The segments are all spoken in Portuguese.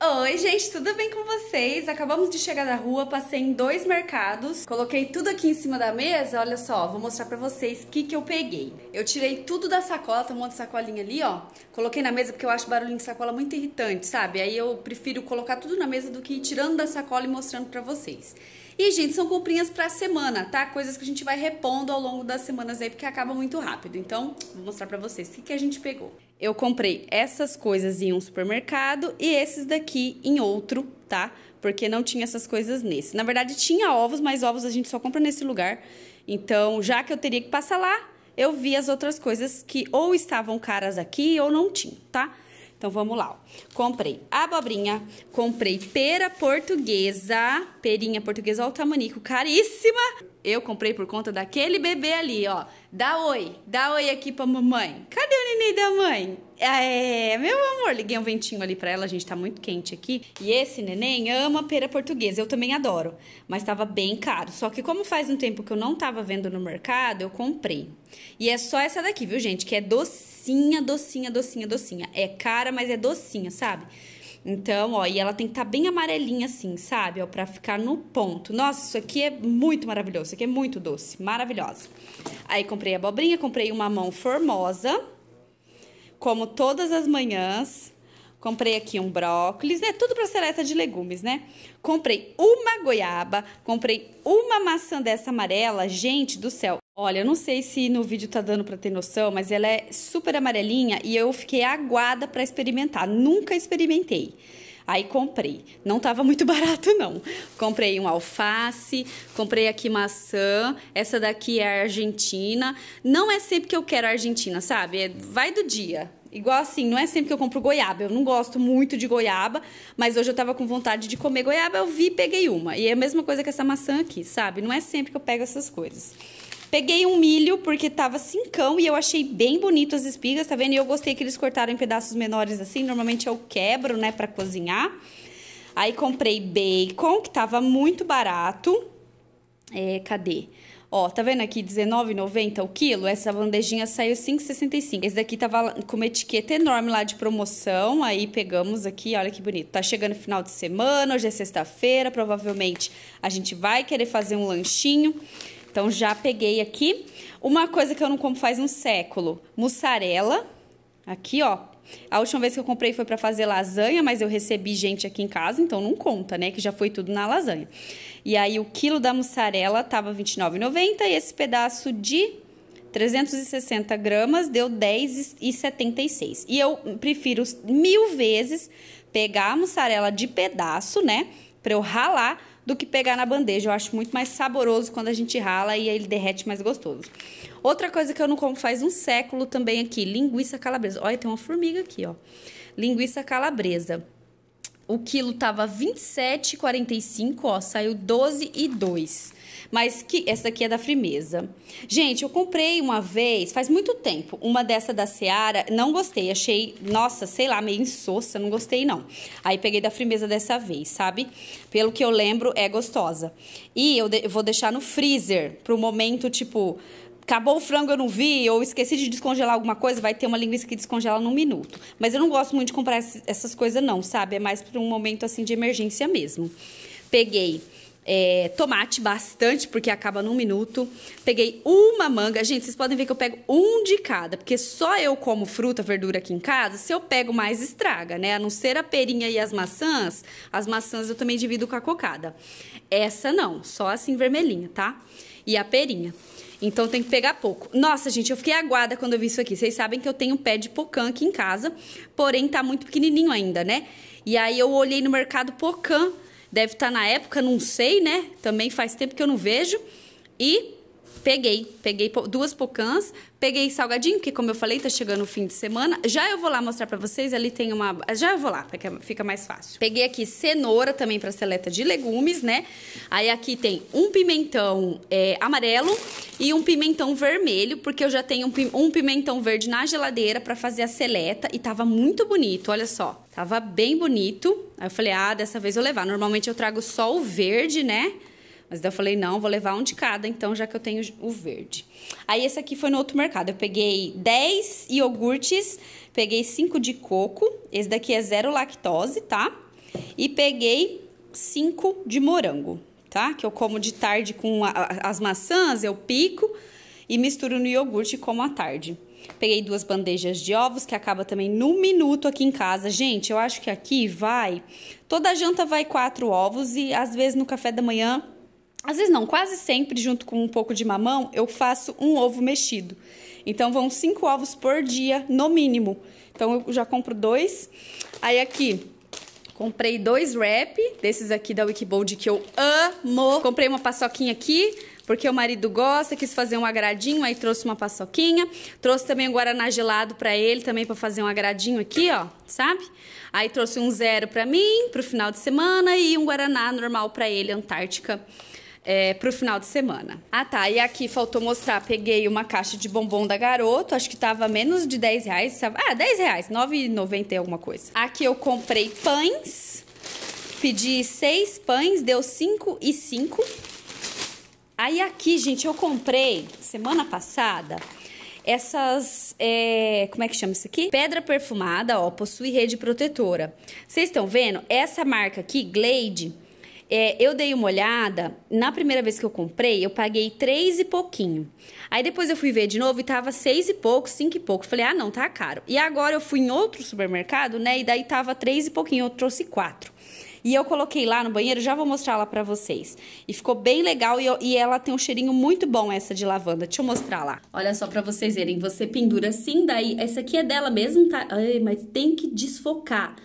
Oi, gente, tudo bem com vocês? Acabamos de chegar da rua, passei em dois mercados, coloquei tudo aqui em cima da mesa. Olha só, vou mostrar pra vocês o que, que eu peguei. Eu tirei tudo da sacola, tá um monte de sacolinha ali, ó. Coloquei na mesa porque eu acho barulho de sacola muito irritante, sabe? Aí eu prefiro colocar tudo na mesa do que ir tirando da sacola e mostrando pra vocês. E, gente, são comprinhas pra semana, tá? Coisas que a gente vai repondo ao longo das semanas aí, porque acaba muito rápido. Então, vou mostrar pra vocês o que, que a gente pegou. Eu comprei essas coisas em um supermercado e esses daqui em outro, tá? Porque não tinha essas coisas nesse. Na verdade, tinha ovos, mas ovos a gente só compra nesse lugar. Então, já que eu teria que passar lá, eu vi as outras coisas que ou estavam caras aqui ou não tinham, tá? Então vamos lá. Ó. Comprei abobrinha, comprei pera portuguesa, perinha portuguesa, olha o tamanico, caríssima. Eu comprei por conta daquele bebê ali, ó. Dá oi, dá oi aqui pra mamãe. Cadê o neném da mãe? É, meu amor, liguei um ventinho ali pra ela, a gente tá muito quente aqui. E esse neném ama pera portuguesa, eu também adoro. Mas tava bem caro. Só que como faz um tempo que eu não tava vendo no mercado, eu comprei. E é só essa daqui, viu, gente? Que é doce docinha, docinha, docinha, docinha. É cara, mas é docinha, sabe? Então, ó, e ela tem que estar tá bem amarelinha assim, sabe? Ó, pra ficar no ponto. Nossa, isso aqui é muito maravilhoso. Isso aqui é muito doce. Maravilhosa. Aí comprei abobrinha, comprei uma mão formosa. Como todas as manhãs. Comprei aqui um brócolis, né? Tudo pra seleta de legumes, né? Comprei uma goiaba, comprei uma maçã dessa amarela. Gente do céu, Olha, eu não sei se no vídeo tá dando para ter noção, mas ela é super amarelinha e eu fiquei aguada para experimentar. Nunca experimentei. Aí comprei. Não tava muito barato não. Comprei um alface, comprei aqui maçã, essa daqui é argentina. Não é sempre que eu quero argentina, sabe? É, vai do dia. Igual assim, não é sempre que eu compro goiaba. Eu não gosto muito de goiaba, mas hoje eu tava com vontade de comer goiaba, eu vi e peguei uma. E é a mesma coisa que essa maçã aqui, sabe? Não é sempre que eu pego essas coisas. Peguei um milho, porque tava cincão, e eu achei bem bonito as espigas, tá vendo? E eu gostei que eles cortaram em pedaços menores assim, normalmente eu quebro, né, pra cozinhar. Aí comprei bacon, que tava muito barato. É, cadê? Ó, tá vendo aqui R$19,90 o quilo? Essa bandejinha saiu R$5,65. Esse daqui tava com uma etiqueta enorme lá de promoção. Aí pegamos aqui, olha que bonito. Tá chegando final de semana, hoje é sexta-feira. Provavelmente a gente vai querer fazer um lanchinho. Então já peguei aqui. Uma coisa que eu não como faz um século, mussarela. Aqui, ó. A última vez que eu comprei foi para fazer lasanha, mas eu recebi gente aqui em casa, então não conta, né, que já foi tudo na lasanha. E aí o quilo da mussarela tava 29,90 e esse pedaço de 360 gramas deu 10,76. E eu prefiro mil vezes pegar a mussarela de pedaço, né? para eu ralar do que pegar na bandeja. Eu acho muito mais saboroso quando a gente rala e aí ele derrete mais gostoso. Outra coisa que eu não como faz um século também aqui, linguiça calabresa. Olha, tem uma formiga aqui, ó. Linguiça calabresa. O quilo tava 27,45, ó, saiu 12,2. Mas que essa aqui é da Frimeza. Gente, eu comprei uma vez, faz muito tempo, uma dessa da Seara, não gostei, achei, nossa, sei lá, meio insossa, não gostei não. Aí peguei da Frimeza dessa vez, sabe? Pelo que eu lembro, é gostosa. E eu, de, eu vou deixar no freezer pro momento tipo acabou o frango, eu não vi, ou esqueci de descongelar alguma coisa, vai ter uma linguiça que descongela num minuto. Mas eu não gosto muito de comprar essas coisas, não, sabe? É mais para um momento assim de emergência mesmo. Peguei é, tomate, bastante, porque acaba num minuto. Peguei uma manga. Gente, vocês podem ver que eu pego um de cada, porque só eu como fruta, verdura aqui em casa. Se eu pego mais, estraga, né? A não ser a perinha e as maçãs, as maçãs eu também divido com a cocada. Essa não, só assim vermelhinha, tá? E a perinha. Então tem que pegar pouco. Nossa, gente, eu fiquei aguada quando eu vi isso aqui. Vocês sabem que eu tenho pé de pocã aqui em casa, porém tá muito pequenininho ainda, né? E aí eu olhei no mercado pocã, Deve estar tá na época, não sei, né? Também faz tempo que eu não vejo. E Peguei, peguei duas pocãs, peguei salgadinho, porque como eu falei, tá chegando o fim de semana. Já eu vou lá mostrar para vocês, ali tem uma, já eu vou lá, fica mais fácil. Peguei aqui cenoura também para seleta de legumes, né? Aí aqui tem um pimentão é, amarelo e um pimentão vermelho, porque eu já tenho um pimentão verde na geladeira para fazer a seleta e tava muito bonito, olha só. Tava bem bonito. Aí eu falei, ah, dessa vez eu levar. Normalmente eu trago só o verde, né? Mas daí eu falei, não, vou levar um de cada, então, já que eu tenho o verde. Aí esse aqui foi no outro mercado. Eu peguei 10 iogurtes, peguei 5 de coco. Esse daqui é zero lactose, tá? E peguei 5 de morango, tá? Que eu como de tarde com a, as maçãs, eu pico e misturo no iogurte e como à tarde. Peguei duas bandejas de ovos, que acaba também no minuto aqui em casa. Gente, eu acho que aqui vai. Toda janta vai quatro ovos e às vezes no café da manhã às vezes não, quase sempre, junto com um pouco de mamão, eu faço um ovo mexido. Então vão cinco ovos por dia, no mínimo. Então eu já compro dois. Aí aqui, comprei dois wrap desses aqui da Wikibold que eu amo. Comprei uma paçoquinha aqui, porque o marido gosta, quis fazer um agradinho, aí trouxe uma paçoquinha. Trouxe também um guaraná gelado para ele, também para fazer um agradinho aqui, ó, sabe? Aí trouxe um zero para mim, pro final de semana, e um guaraná normal para ele, Antártica é, pro final de semana. Ah, tá. E aqui faltou mostrar. Peguei uma caixa de bombom da Garoto. Acho que tava menos de 10 reais. Ah, 10 reais. 9,90 e alguma coisa. Aqui eu comprei pães. Pedi seis pães. Deu 5 e 5. Aí aqui, gente, eu comprei semana passada essas. É, como é que chama isso aqui? Pedra perfumada, ó, possui rede protetora. Vocês estão vendo? Essa marca aqui, Glade, é, eu dei uma olhada, na primeira vez que eu comprei, eu paguei três e pouquinho. Aí depois eu fui ver de novo e tava seis e pouco, cinco e pouco. Falei, ah, não, tá caro. E agora eu fui em outro supermercado, né? E daí tava três e pouquinho, eu trouxe quatro. E eu coloquei lá no banheiro, já vou mostrar lá pra vocês. E ficou bem legal e, eu, e, ela tem um cheirinho muito bom, essa de lavanda. Deixa eu mostrar lá. Olha só pra vocês verem, você pendura assim, daí... Essa aqui é dela mesmo, tá? Ai, mas tem que desfocar.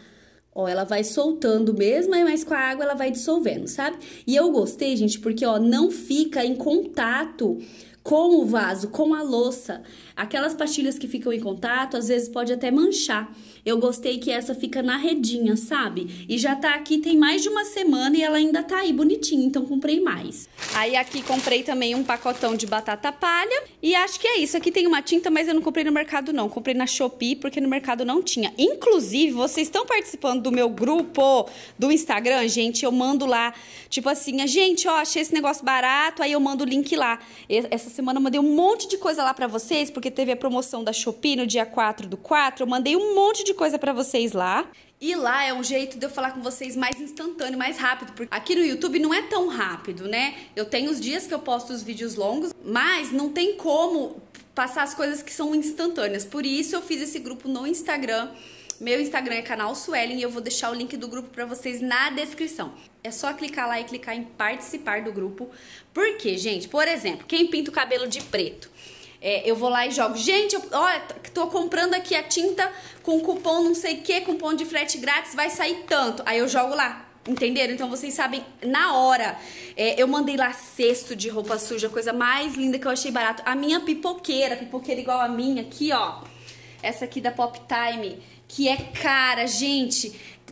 Ó, ela vai soltando mesmo, mas com a água ela vai dissolvendo, sabe? E eu gostei, gente, porque ó, não fica em contato com o vaso, com a louça. Aquelas pastilhas que ficam em contato, às vezes pode até manchar. Eu gostei que essa fica na redinha, sabe? E já tá aqui tem mais de uma semana e ela ainda tá aí bonitinha, então comprei mais. Aí aqui comprei também um pacotão de batata palha e acho que é isso. Aqui tem uma tinta, mas eu não comprei no mercado não, comprei na Shopee porque no mercado não tinha. Inclusive, vocês estão participando do meu grupo do Instagram, gente, eu mando lá, tipo assim, ah, gente, ó, achei esse negócio barato, aí eu mando o link lá. Essa semana eu mandei um monte de coisa lá pra vocês, porque porque teve a promoção da Shopee no dia 4 do 4. Eu mandei um monte de coisa para vocês lá. E lá é um jeito de eu falar com vocês mais instantâneo, mais rápido, porque aqui no YouTube não é tão rápido, né? Eu tenho os dias que eu posto os vídeos longos, mas não tem como passar as coisas que são instantâneas. Por isso eu fiz esse grupo no Instagram. Meu Instagram é canal Suelen e eu vou deixar o link do grupo para vocês na descrição. É só clicar lá e clicar em participar do grupo. Porque, gente, por exemplo, quem pinta o cabelo de preto, é, eu vou lá e jogo. Gente, eu, ó, tô comprando aqui a tinta com cupom não sei o que, cupom de frete grátis, vai sair tanto. Aí eu jogo lá. Entenderam? Então vocês sabem na hora. É, eu mandei lá cesto de roupa suja, coisa mais linda que eu achei barato. A minha pipoqueira, pipoqueira igual a minha aqui, ó. Essa aqui da Pop Time, que é cara, gente.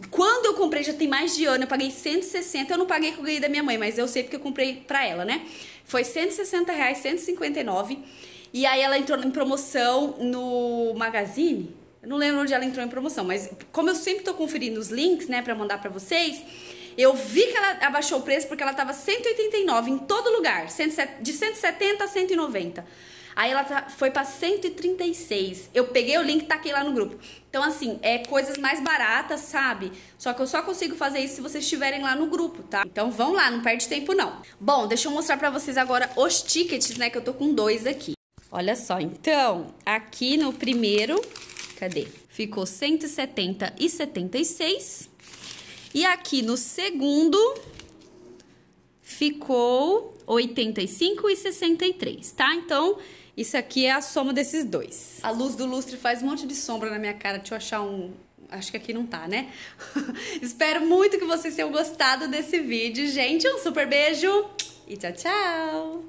Quando eu comprei, já tem mais de ano, eu paguei 160. Eu não paguei que eu ganhei da minha mãe, mas eu sei porque eu comprei pra ela, né? Foi 160 reais, 159. E aí ela entrou em promoção no Magazine. Eu não lembro onde ela entrou em promoção, mas como eu sempre tô conferindo os links, né, para mandar para vocês, eu vi que ela abaixou o preço porque ela tava 189 em todo lugar, de 170 a 190. Aí ela tá, foi para 136. Eu peguei o link e taquei lá no grupo. Então, assim, é coisas mais baratas, sabe? Só que eu só consigo fazer isso se vocês estiverem lá no grupo, tá? Então vão lá, não perde tempo não. Bom, deixa eu mostrar pra vocês agora os tickets, né? Que eu tô com dois aqui. Olha só, então, aqui no primeiro, cadê? Ficou 170 e 76. E aqui no segundo ficou 85 e 63, tá? Então, isso aqui é a soma desses dois. A luz do lustre faz um monte de sombra na minha cara. Deixa eu achar um, acho que aqui não tá, né? Espero muito que vocês tenham gostado desse vídeo, gente. Um super beijo e tchau, tchau!